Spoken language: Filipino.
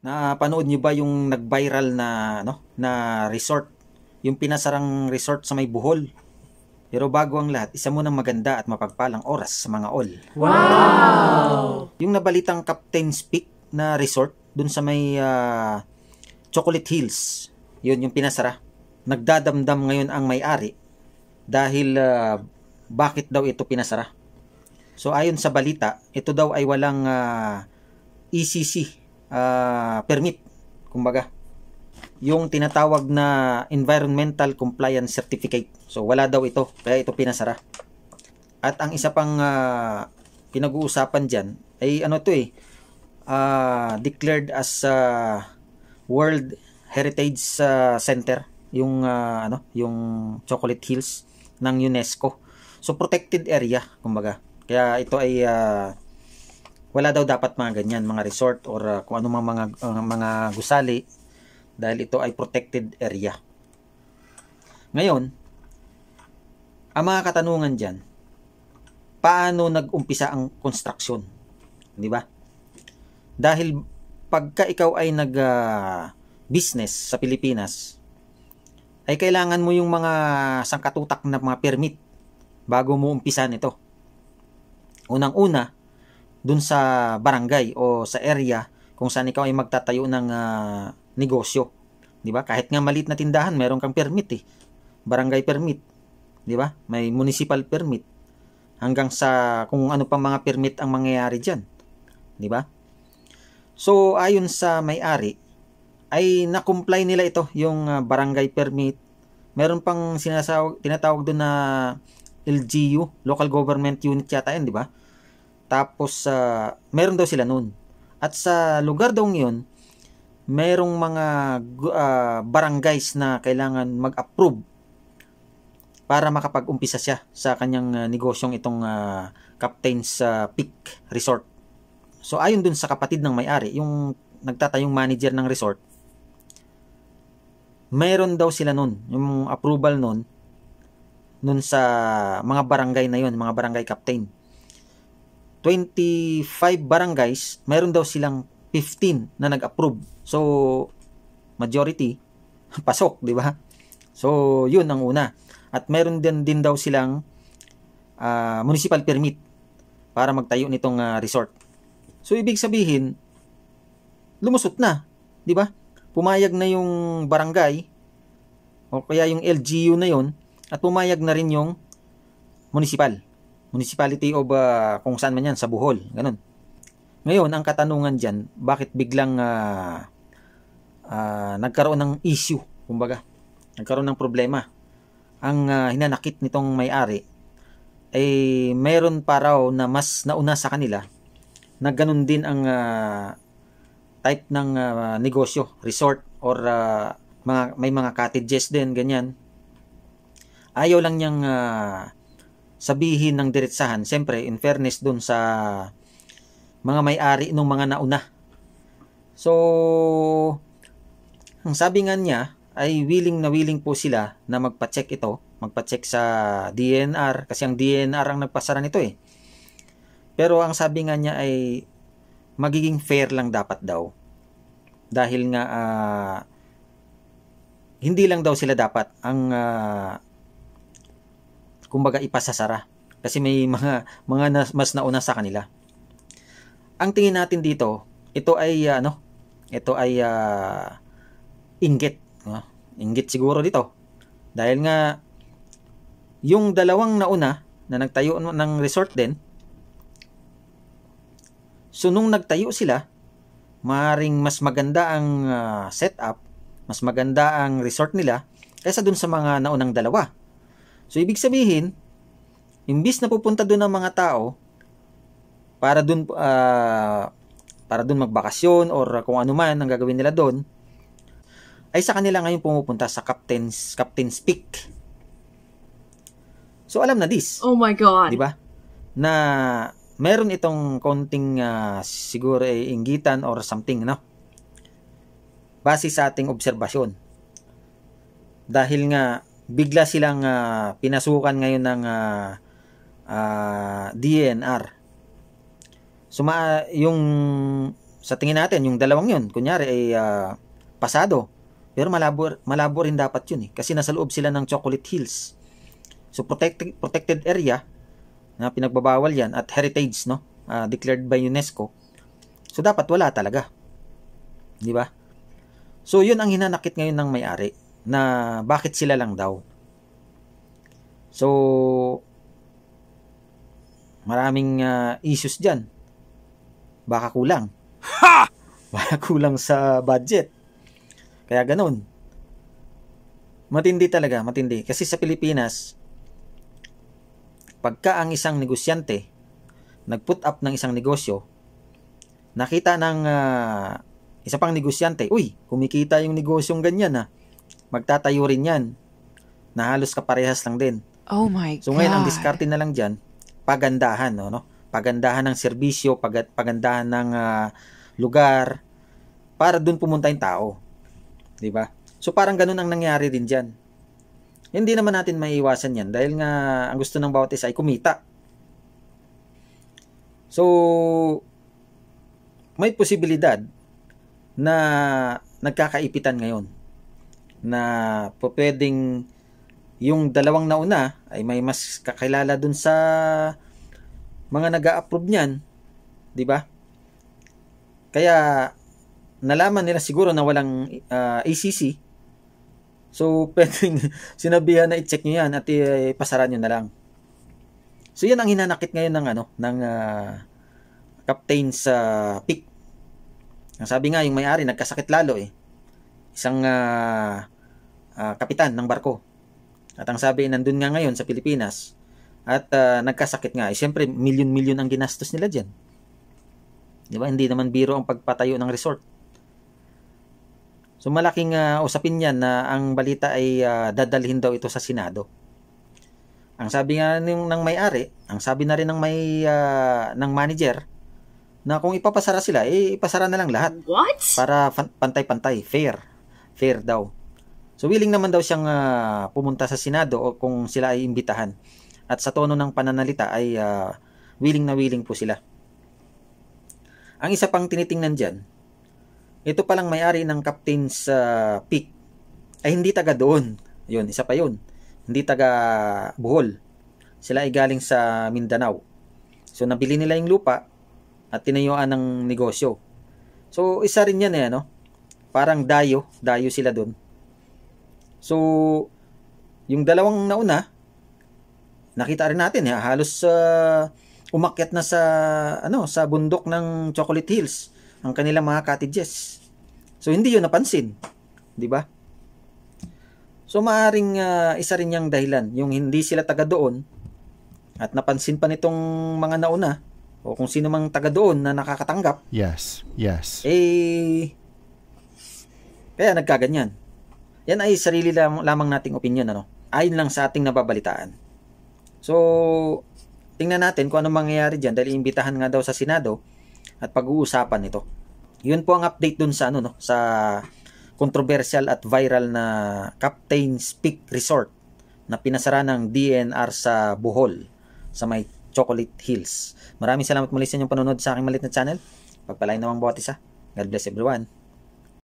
Napanood niyo ba yung nag-viral na no na resort? Yung pinasarang resort sa may Bohol. Pero bago ang lahat, isa muna ng maganda at mapagpalang oras sa mga all. Wow! Yung nabalitang Captain's Peak na resort dun sa may uh, Chocolate Hills, yun yung pinasara. Nagdadamdam ngayon ang may-ari dahil uh, bakit daw ito pinasara. So ayon sa balita, ito daw ay walang uh, ah, ECC uh, permit, kumbaga. Yung tinatawag na Environmental Compliance Certificate. So wala daw ito, kaya ito pinasara. At ang isa pang uh, pinag-uusapan diyan ay ano to eh, uh, declared as uh, World Heritage uh, Center yung uh, ano, yung Chocolate Hills ng UNESCO. So protected area, kumbaga. Kaya ito ay uh, wala daw dapat mga ganyan, mga resort or uh, kung anumang mga uh, mga gusali dahil ito ay protected area. Ngayon, ang mga katanungan diyan, paano nag-umpisa ang construction? 'Di ba? Dahil pagka ikaw ay nag uh, business sa Pilipinas, ay kailangan mo yung mga sangkatutak na mga permit bago mo umpisan ito. Unang-una, dun sa barangay o sa area kung saan ikaw ay magtatayo ng uh, negosyo. 'Di ba? Kahit nga maliit na tindahan, meron kang permit eh. Barangay permit, 'di ba? May municipal permit hanggang sa kung ano pang mga permit ang mangyayari diyan. 'Di ba? So ayon sa may-ari ay na-comply nila ito yung uh, barangay permit. Meron pang sinasawag tinatawag doon na LGU, local government unit yata yan, 'di ba? Tapos, uh, meron daw sila noon. At sa lugar daw ngayon, merong mga uh, barangays na kailangan mag-approve para makapag-umpisa siya sa kanyang uh, negosyong itong uh, ah, Captain's uh, Peak Resort. So ayon dun sa kapatid ng may-ari, yung nagtatayong manager ng resort, meron daw sila noon, yung approval noon noon sa mga barangay na yon mga barangay captain. 25 barangays, mayroon daw silang 15 na nag-approve. So, majority, pasok, di ba? So, yun ang una. At mayroon din, din daw silang uh, municipal permit para magtayo nitong uh, resort. So, ibig sabihin, lumusot na, di ba? Pumayag na yung barangay o kaya yung LGU na yon at pumayag na rin yung municipal municipality of uh, kung saan man yan, sa Bohol, ganun. Ngayon, ang katanungan dyan, bakit biglang uh, uh, nagkaroon ng issue, kumbaga, nagkaroon ng problema. Ang uh, hinanakit nitong may-ari ay mayroon meron pa raw na mas nauna sa kanila na ganun din ang uh, type ng uh, negosyo, resort or uh, mga, may mga cottages din, ganyan. Ayaw lang niyang uh, sabihin ng diretsahan, siyempre in fairness dun sa mga may-ari nung mga nauna. So, ang sabi nga niya ay willing na willing po sila na magpa-check ito, magpa-check sa DNR kasi ang DNR ang nagpasara nito eh. Pero ang sabi nga niya ay magiging fair lang dapat daw. Dahil nga uh, hindi lang daw sila dapat ang uh, kumbaga ipasasara kasi may mga mga na, mas nauna sa kanila. Ang tingin natin dito, ito ay ah, ano, ito ay uh, inggit, no? Inggit siguro dito. Dahil nga yung dalawang nauna na nagtayo ng resort din, so nung nagtayo sila, maring mas maganda ang uh, setup, mas maganda ang resort nila kaysa dun sa mga naunang dalawa. So, ibig sabihin, imbis na pupunta doon ng mga tao para doon uh, para doon magbakasyon or kung ano man ang gagawin nila doon, ay sa kanila ngayon pumupunta sa Captain's Captain's Peak. So alam na this. Oh my god. 'Di ba? Na meron itong konting uh, siguro ay eh, inggitan or something, no? Base sa ating obserbasyon. Dahil nga bigla silang uh, pinasukan ngayon ng uh, ah, uh, ah, DNR. Suma yung sa tingin natin yung dalawang yun kunyari ay uh, pasado pero malabo malabo rin dapat yun eh kasi nasa loob sila ng Chocolate Hills. So protected protected area na pinagbabawal yan at heritage no uh, declared by UNESCO. So dapat wala talaga. Di ba? So yun ang hinanakit ngayon ng may-ari na bakit sila lang daw. So, maraming uh, issues dyan. Baka kulang. Ha! Baka kulang sa budget. Kaya ganun. Matindi talaga, matindi. Kasi sa Pilipinas, pagka ang isang negosyante nag-put up ng isang negosyo, nakita ng uh, isa pang negosyante, uy, kumikita yung negosyong ganyan ha. Ah magtatayo rin yan na halos kaparehas lang din. Oh my so, God. So ngayon, ang diskarte na lang dyan, pagandahan, no? no? Pagandahan ng serbisyo, pag- pagandahan ng uh, lugar, para doon pumunta yung tao. ba? Diba? So parang ganun ang nangyari din dyan. Hindi naman natin maiiwasan yan dahil nga ang gusto ng bawat isa ay kumita. So, may posibilidad na nagkakaipitan ngayon na pwedeng yung dalawang nauna ay may mas kakilala dun sa mga nag approve niyan, 'di ba? Kaya nalaman nila siguro na walang uh, ah, ACC. So pwedeng sinabihan na i-check niyo 'yan at ipasara niyo na lang. So 'yan ang hinanakit ngayon ng ano ng uh, captain sa pick. Ang sabi nga yung may-ari nagkasakit lalo eh isang uh, uh, kapitan ng barko. At ang sabi, nandun nga ngayon sa Pilipinas at uh, nagkasakit nga. Eh, Siyempre, milyon-milyon ang ginastos nila dyan. Di ba? Hindi naman biro ang pagpatayo ng resort. So malaking uh, usapin yan na ang balita ay uh, dadalhin daw ito sa Senado. Ang sabi nga ng, ng may-ari, ang sabi na rin ng may uh, ng manager na kung ipapasara sila, eh, ipasara na lang lahat. What? Para pantay-pantay, fair fair daw. So willing naman daw siyang uh, pumunta sa Senado o kung sila ay imbitahan. At sa tono ng pananalita ay uh, willing na willing po sila. Ang isa pang tinitingnan dyan, ito palang may-ari ng Captain's uh, Peak ay hindi taga doon. Yun, isa pa yun. Hindi taga Bohol. Sila ay galing sa Mindanao. So nabili nila yung lupa at tinayuan ng negosyo. So isa rin yan eh, no? parang dayo, dayo sila doon. So, yung dalawang nauna, nakita rin natin, ha, halos uh, umakyat na sa, ano, sa bundok ng Chocolate Hills ang kanilang mga cottages. So, hindi yun napansin. Di ba? So, maaring uh, isa rin yung dahilan. Yung hindi sila taga doon at napansin pa nitong mga nauna o kung sino mang taga doon na nakakatanggap. Yes, yes. Eh, kaya nagkaganyan. Yan ay sarili lam- lamang nating opinion ano. Ayon lang sa ating nababalitaan. So, tingnan natin kung ano mangyayari diyan dahil iimbitahan nga daw sa Senado at pag-uusapan ito. 'Yun po ang update dun sa ano no, sa controversial at viral na Captain's Peak Resort na pinasara ng DNR sa Bohol sa may Chocolate Hills. Maraming salamat muli sa inyong panonood sa aking malit na channel. Pagpalain naman bawat isa. God bless everyone.